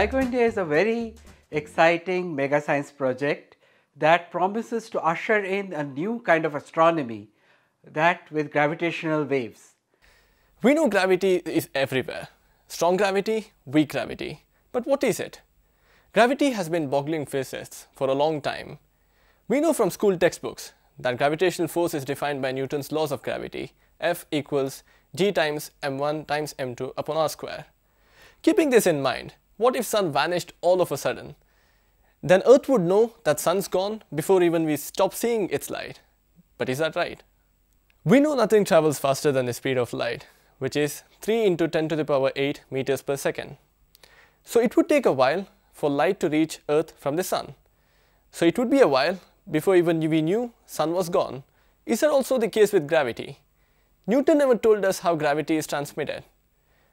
Psycho India is a very exciting mega science project that promises to usher in a new kind of astronomy, that with gravitational waves. We know gravity is everywhere. Strong gravity, weak gravity. But what is it? Gravity has been boggling physicists for a long time. We know from school textbooks that gravitational force is defined by Newton's laws of gravity, F equals g times m1 times m2 upon r square. Keeping this in mind, what if sun vanished all of a sudden? Then Earth would know that sun's gone before even we stop seeing its light. But is that right? We know nothing travels faster than the speed of light, which is 3 into 10 to the power 8 meters per second. So it would take a while for light to reach Earth from the sun. So it would be a while before even we knew sun was gone. Is that also the case with gravity? Newton never told us how gravity is transmitted.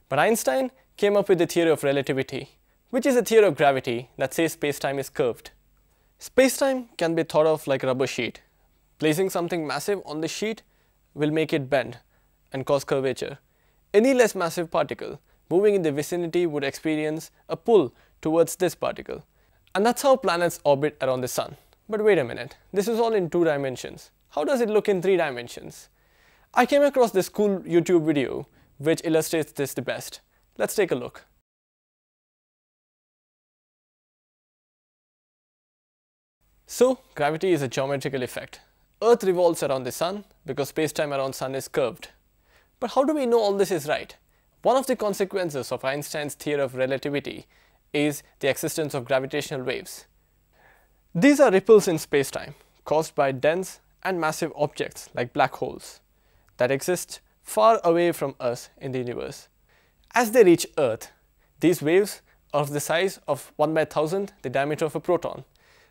But Einstein came up with the theory of relativity, which is a theory of gravity that says space-time is curved. Space-time can be thought of like a rubber sheet. Placing something massive on the sheet will make it bend and cause curvature. Any less massive particle moving in the vicinity would experience a pull towards this particle. And that's how planets orbit around the sun. But wait a minute, this is all in two dimensions. How does it look in three dimensions? I came across this cool YouTube video which illustrates this the best. Let's take a look. So, gravity is a geometrical effect. Earth revolves around the sun because spacetime around sun is curved. But how do we know all this is right? One of the consequences of Einstein's theory of relativity is the existence of gravitational waves. These are ripples in spacetime caused by dense and massive objects like black holes that exist far away from us in the universe. As they reach Earth, these waves are of the size of 1 by 1000 the diameter of a proton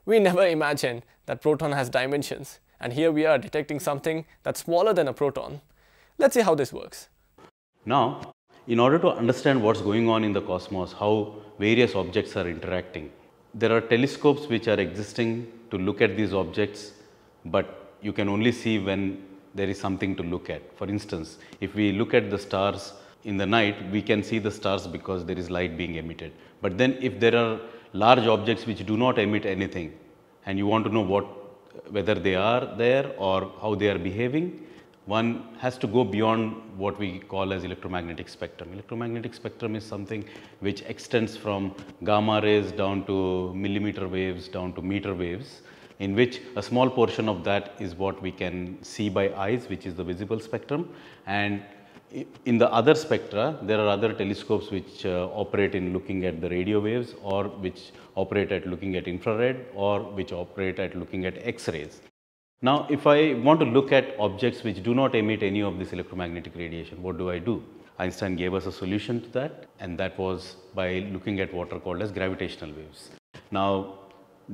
we never imagined that proton has dimensions, and here we are detecting something that's smaller than a proton. Let's see how this works. Now, in order to understand what's going on in the cosmos, how various objects are interacting, there are telescopes which are existing to look at these objects, but you can only see when there is something to look at. For instance, if we look at the stars in the night, we can see the stars because there is light being emitted. But then if there are large objects which do not emit anything and you want to know what whether they are there or how they are behaving, one has to go beyond what we call as electromagnetic spectrum. Electromagnetic spectrum is something which extends from gamma rays down to millimeter waves down to meter waves in which a small portion of that is what we can see by eyes which is the visible spectrum and in the other spectra, there are other telescopes which uh, operate in looking at the radio waves or which operate at looking at infrared or which operate at looking at X-rays. Now, if I want to look at objects which do not emit any of this electromagnetic radiation, what do I do? Einstein gave us a solution to that and that was by looking at what are called as gravitational waves. Now,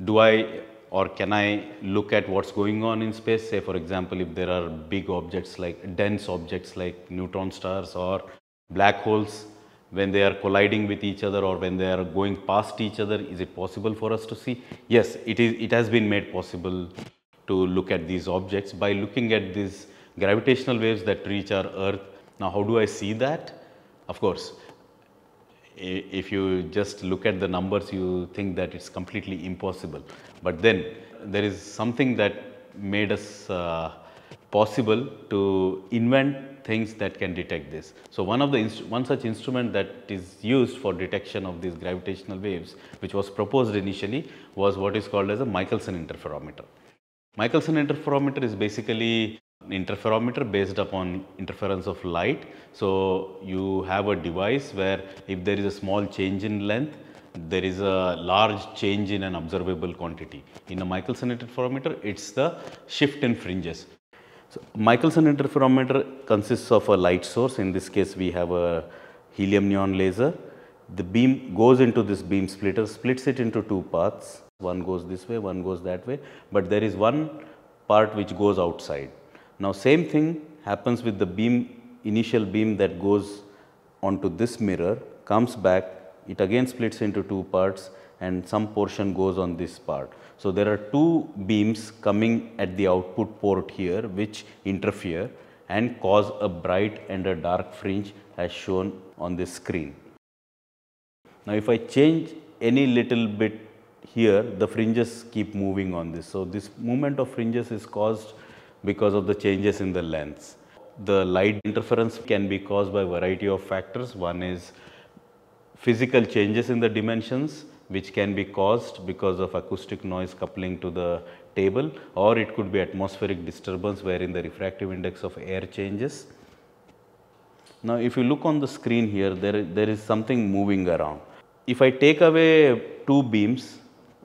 do I or can I look at what's going on in space? Say for example, if there are big objects like dense objects like neutron stars or black holes, when they are colliding with each other or when they are going past each other, is it possible for us to see? Yes, it is. It has been made possible to look at these objects by looking at these gravitational waves that reach our earth. Now, how do I see that? Of course, if you just look at the numbers you think that it's completely impossible. But then there is something that made us uh, possible to invent things that can detect this. So, one of the one such instrument that is used for detection of these gravitational waves which was proposed initially was what is called as a Michelson interferometer. Michelson interferometer is basically interferometer based upon interference of light. So, you have a device where if there is a small change in length, there is a large change in an observable quantity. In a Michelson interferometer, it is the shift in fringes. So, Michelson interferometer consists of a light source. In this case, we have a helium neon laser. The beam goes into this beam splitter, splits it into two paths. One goes this way, one goes that way, but there is one part which goes outside. Now same thing happens with the beam, initial beam that goes onto this mirror, comes back, it again splits into two parts and some portion goes on this part. So there are two beams coming at the output port here which interfere and cause a bright and a dark fringe as shown on this screen. Now if I change any little bit here, the fringes keep moving on this. So this movement of fringes is caused because of the changes in the lens. The light interference can be caused by variety of factors. One is physical changes in the dimensions which can be caused because of acoustic noise coupling to the table or it could be atmospheric disturbance wherein the refractive index of air changes. Now, if you look on the screen here, there, there is something moving around. If I take away two beams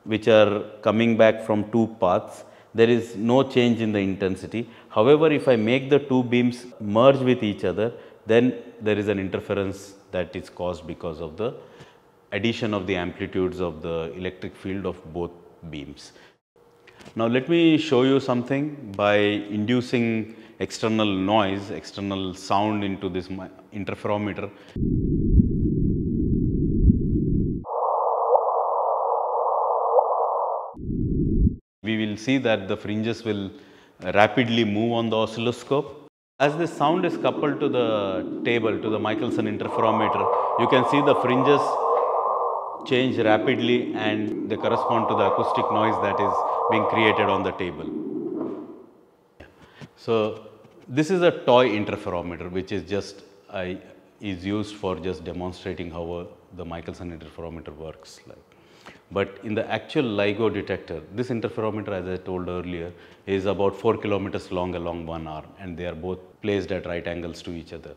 which are coming back from two paths, there is no change in the intensity. However, if I make the two beams merge with each other, then there is an interference that is caused because of the addition of the amplitudes of the electric field of both beams. Now, let me show you something by inducing external noise, external sound into this interferometer. we will see that the fringes will rapidly move on the oscilloscope. As the sound is coupled to the table, to the Michelson interferometer, you can see the fringes change rapidly and they correspond to the acoustic noise that is being created on the table. So, this is a toy interferometer which is just I, is used for just demonstrating how a, the Michelson interferometer works like. But in the actual LIGO detector, this interferometer as I told earlier is about 4 kilometers long along one arm and they are both placed at right angles to each other.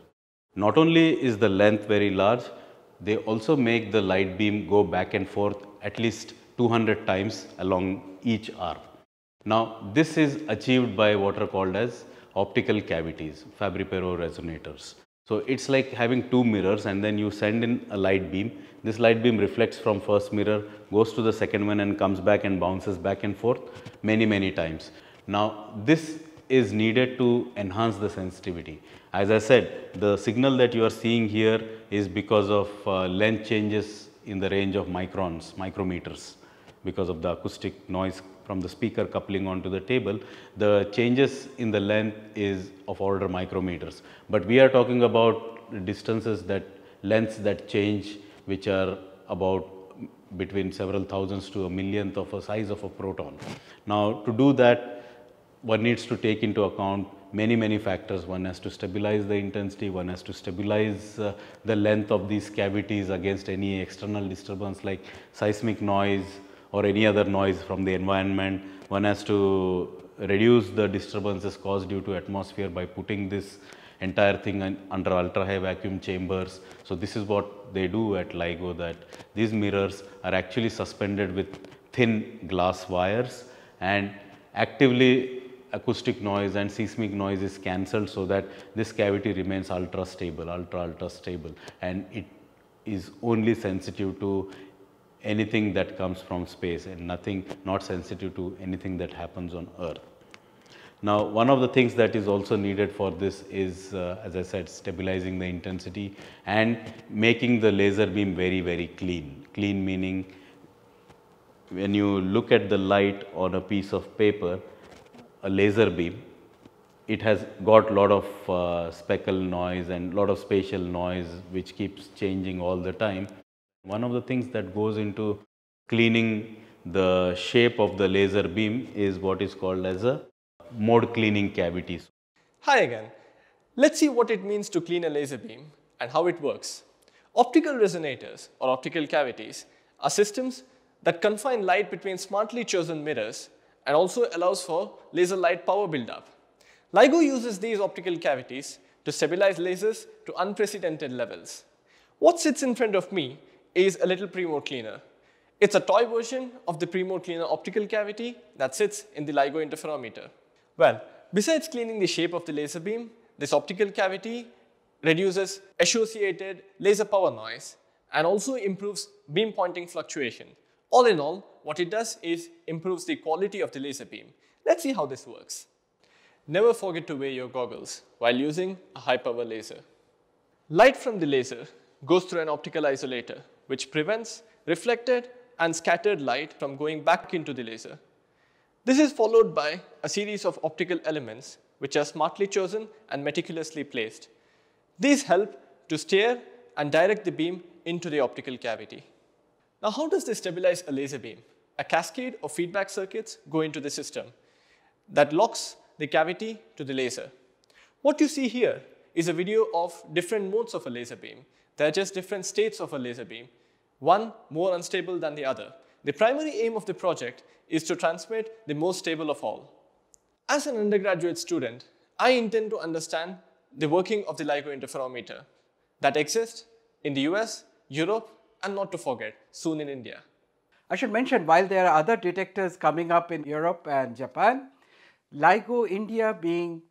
Not only is the length very large, they also make the light beam go back and forth at least 200 times along each arm. Now this is achieved by what are called as optical cavities, Fabry-Perot resonators. So it's like having two mirrors and then you send in a light beam. This light beam reflects from first mirror, goes to the second one and comes back and bounces back and forth many, many times. Now this is needed to enhance the sensitivity. As I said, the signal that you are seeing here is because of uh, length changes in the range of microns, micrometers because of the acoustic noise from the speaker coupling onto the table, the changes in the length is of order micrometers. But we are talking about distances that lengths that change which are about between several thousands to a millionth of a size of a proton. Now to do that one needs to take into account many many factors one has to stabilize the intensity one has to stabilize uh, the length of these cavities against any external disturbance like seismic noise or any other noise from the environment. One has to reduce the disturbances caused due to atmosphere by putting this entire thing under ultra high vacuum chambers. So, this is what they do at LIGO that these mirrors are actually suspended with thin glass wires and actively acoustic noise and seismic noise is cancelled so that this cavity remains ultra stable, ultra ultra stable and it is only sensitive to anything that comes from space and nothing not sensitive to anything that happens on earth. Now, one of the things that is also needed for this is uh, as I said stabilizing the intensity and making the laser beam very very clean. Clean meaning when you look at the light on a piece of paper, a laser beam, it has got lot of uh, speckle noise and lot of spatial noise which keeps changing all the time one of the things that goes into cleaning the shape of the laser beam is what is called as a mode cleaning cavity. Hi again. Let's see what it means to clean a laser beam and how it works. Optical resonators or optical cavities are systems that confine light between smartly chosen mirrors and also allows for laser light power buildup. LIGO uses these optical cavities to stabilize lasers to unprecedented levels. What sits in front of me is a little pre-mode cleaner. It's a toy version of the pre-mode cleaner optical cavity that sits in the LIGO interferometer. Well, besides cleaning the shape of the laser beam, this optical cavity reduces associated laser power noise and also improves beam pointing fluctuation. All in all, what it does is improves the quality of the laser beam. Let's see how this works. Never forget to wear your goggles while using a high power laser. Light from the laser goes through an optical isolator which prevents reflected and scattered light from going back into the laser. This is followed by a series of optical elements which are smartly chosen and meticulously placed. These help to steer and direct the beam into the optical cavity. Now how does this stabilize a laser beam? A cascade of feedback circuits go into the system that locks the cavity to the laser. What you see here is a video of different modes of a laser beam they're just different states of a laser beam, one more unstable than the other. The primary aim of the project is to transmit the most stable of all. As an undergraduate student, I intend to understand the working of the LIGO interferometer that exists in the US, Europe, and not to forget, soon in India. I should mention, while there are other detectors coming up in Europe and Japan, LIGO India being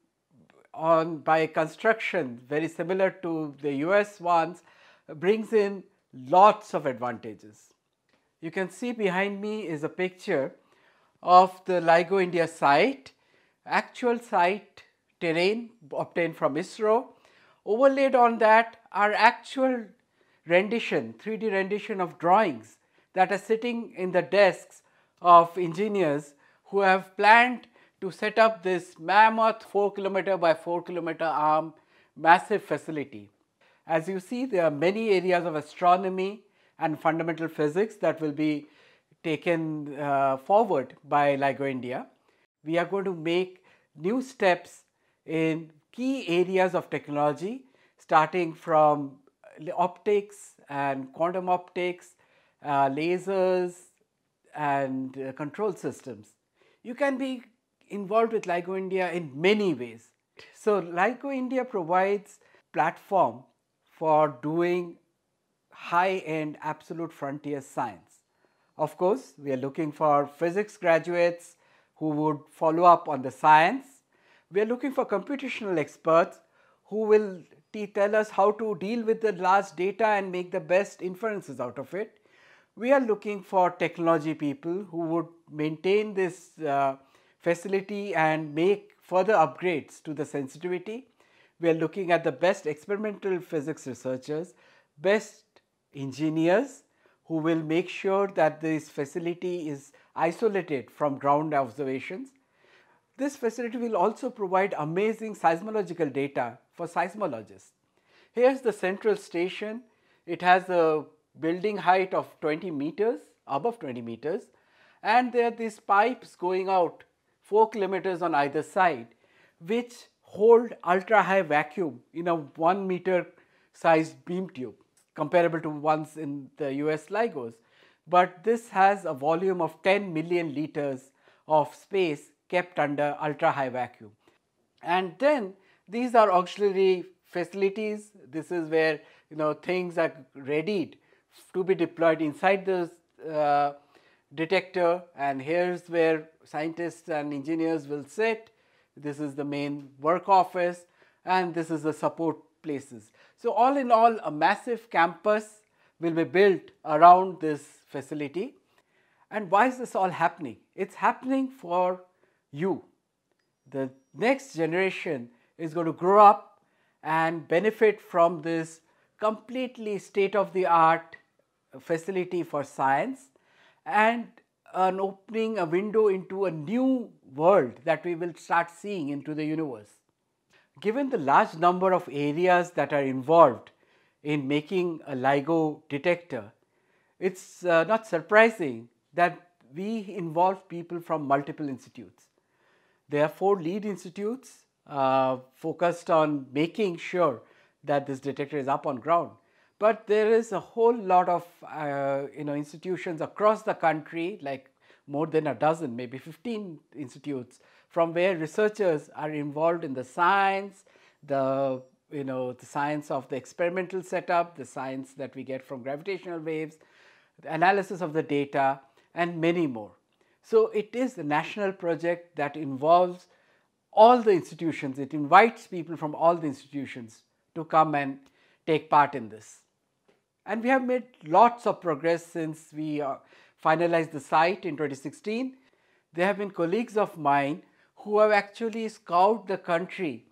on by construction very similar to the US ones brings in lots of advantages. You can see behind me is a picture of the LIGO India site, actual site terrain obtained from ISRO. Overlaid on that are actual rendition, 3D rendition of drawings that are sitting in the desks of engineers who have planned to set up this mammoth 4 kilometer by 4 kilometer arm massive facility. As you see, there are many areas of astronomy and fundamental physics that will be taken uh, forward by LIGO India. We are going to make new steps in key areas of technology starting from optics and quantum optics, uh, lasers and uh, control systems. You can be involved with LIGO India in many ways. So LIGO India provides platform for doing high-end absolute frontier science. Of course, we are looking for physics graduates who would follow up on the science. We are looking for computational experts who will tell us how to deal with the large data and make the best inferences out of it. We are looking for technology people who would maintain this uh, facility and make further upgrades to the sensitivity. We are looking at the best experimental physics researchers, best engineers who will make sure that this facility is isolated from ground observations. This facility will also provide amazing seismological data for seismologists. Here's the central station. It has a building height of 20 meters, above 20 meters, and there are these pipes going out 4 kilometers on either side, which hold ultra high vacuum in a 1 meter sized beam tube comparable to ones in the US LIGOs. But this has a volume of 10 million liters of space kept under ultra high vacuum. And then these are auxiliary facilities. This is where you know things are readied to be deployed inside the uh, detector and here's where scientists and engineers will sit this is the main work office, and this is the support places. So all in all, a massive campus will be built around this facility. And why is this all happening? It's happening for you. The next generation is going to grow up and benefit from this completely state of the art facility for science and an opening, a window into a new world that we will start seeing into the universe. Given the large number of areas that are involved in making a LIGO detector, it's uh, not surprising that we involve people from multiple institutes. There are four lead institutes uh, focused on making sure that this detector is up on ground. But there is a whole lot of uh, you know institutions across the country, like more than a dozen, maybe 15 institutes, from where researchers are involved in the science, the you know the science of the experimental setup, the science that we get from gravitational waves, the analysis of the data, and many more. So it is a national project that involves all the institutions. It invites people from all the institutions to come and take part in this. And we have made lots of progress since we uh, finalized the site in 2016. There have been colleagues of mine who have actually scoured the country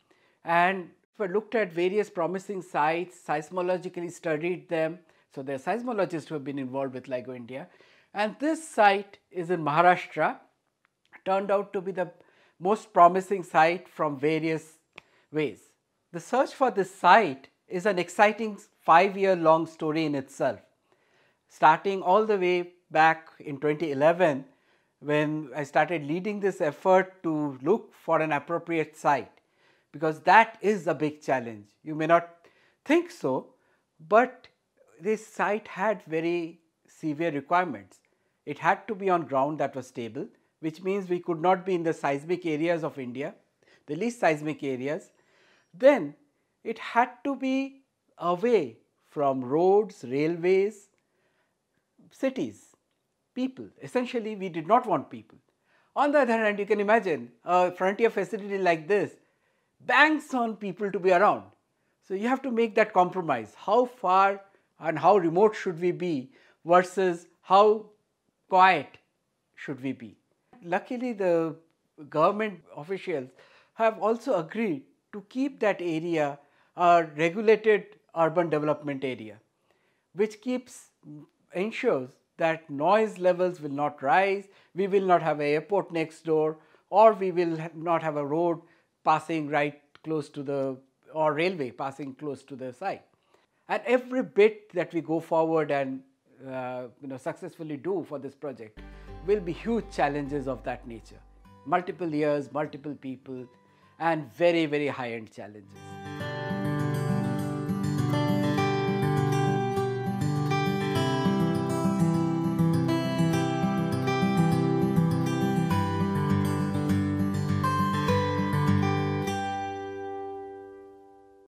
and looked at various promising sites, seismologically studied them. So there are seismologists who have been involved with LIGO India. And this site is in Maharashtra, turned out to be the most promising site from various ways. The search for this site is an exciting five year long story in itself, starting all the way back in 2011 when I started leading this effort to look for an appropriate site because that is a big challenge. You may not think so, but this site had very severe requirements. It had to be on ground that was stable, which means we could not be in the seismic areas of India, the least seismic areas. Then it had to be away from roads, railways, cities, people. Essentially, we did not want people. On the other hand, you can imagine a frontier facility like this banks on people to be around. So, you have to make that compromise. How far and how remote should we be versus how quiet should we be? Luckily, the government officials have also agreed to keep that area a uh, regulated urban development area, which keeps ensures that noise levels will not rise, we will not have an airport next door or we will not have a road passing right close to the or railway passing close to the site. And every bit that we go forward and uh, you know, successfully do for this project will be huge challenges of that nature. Multiple years, multiple people and very, very high-end challenges.